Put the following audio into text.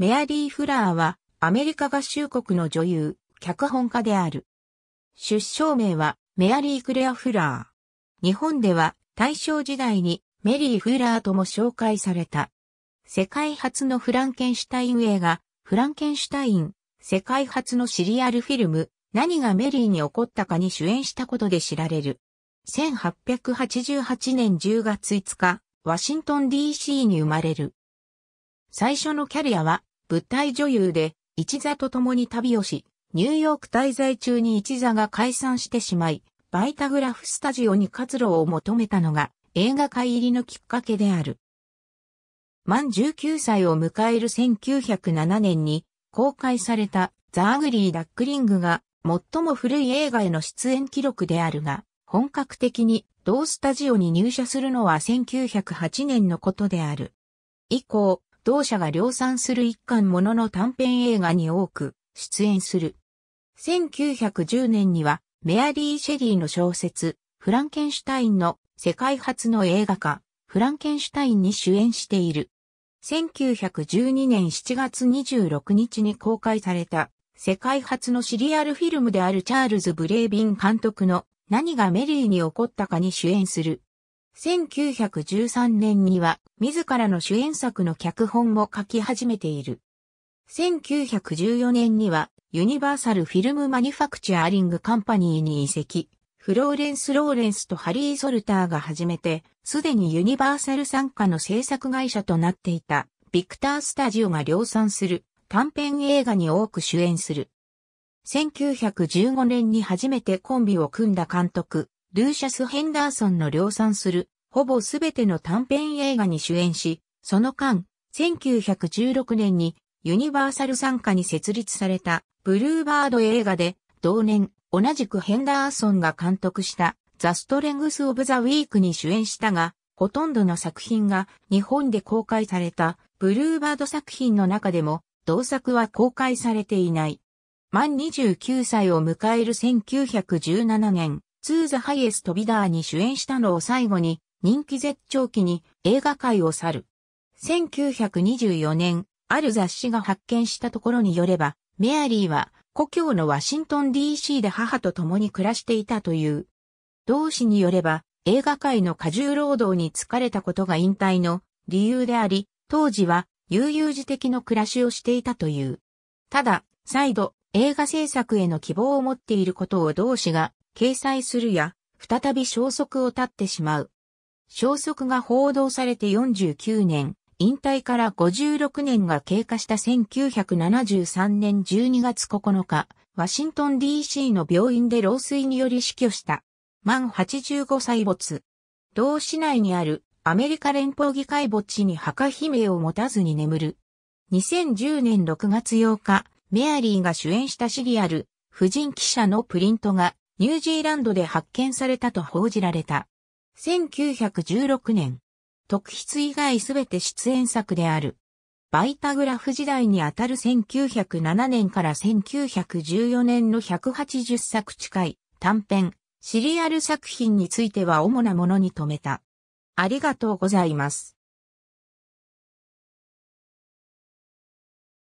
メアリー・フラーは、アメリカ合衆国の女優、脚本家である。出生名は、メアリー・クレア・フラー。日本では、大正時代に、メリー・フラーとも紹介された。世界初のフランケンシュタイン映画、フランケンシュタイン、世界初のシリアルフィルム、何がメリーに起こったかに主演したことで知られる。1888年10月5日、ワシントン DC に生まれる。最初のキャリアは舞台女優で、一座と共に旅をし、ニューヨーク滞在中に一座が解散してしまい、バイタグラフスタジオに活路を求めたのが映画界入りのきっかけである。満19歳を迎える1907年に公開されたザーグリー・ダックリングが最も古い映画への出演記録であるが、本格的に同スタジオに入社するのは1908年のことである。以降、同社が量産する一巻ものの短編映画に多く出演する。1910年には、メアリー・シェリーの小説、フランケンシュタインの世界初の映画化、フランケンシュタインに主演している。1912年7月26日に公開された、世界初のシリアルフィルムであるチャールズ・ブレービン監督の何がメリーに起こったかに主演する。1913年には自らの主演作の脚本を書き始めている。1914年にはユニバーサルフィルムマニュファクチャーリングカンパニーに移籍。フローレンス・ローレンスとハリー・ソルターが始めて、すでにユニバーサル参加の制作会社となっていた、ビクター・スタジオが量産する短編映画に多く主演する。1915年に初めてコンビを組んだ監督、ルーシャス・ヘンダーソンの量産する、ほぼすべての短編映画に主演し、その間、1916年にユニバーサル参加に設立されたブルーバード映画で、同年、同じくヘンダーソンが監督したザ・ストレングス・オブ・ザ・ウィークに主演したが、ほとんどの作品が日本で公開されたブルーバード作品の中でも、同作は公開されていない。満29歳を迎える1917年、ツーザハイエストビダーに主演したのを最後に、人気絶頂期に映画界を去る。1924年、ある雑誌が発見したところによれば、メアリーは故郷のワシントン DC で母と共に暮らしていたという。同誌によれば、映画界の過重労働に疲れたことが引退の理由であり、当時は悠々自適の暮らしをしていたという。ただ、再度、映画制作への希望を持っていることを同志が掲載するや、再び消息を絶ってしまう。消息が報道されて49年、引退から56年が経過した1973年12月9日、ワシントン DC の病院で老衰により死去した。満85歳没。同市内にあるアメリカ連邦議会墓地に墓姫を持たずに眠る。2010年6月8日、メアリーが主演したシリアル、婦人記者のプリントがニュージーランドで発見されたと報じられた。1916年、特筆以外すべて出演作である。バイタグラフ時代にあたる1907年から1914年の180作近い短編、シリアル作品については主なものに止めた。ありがとうございます。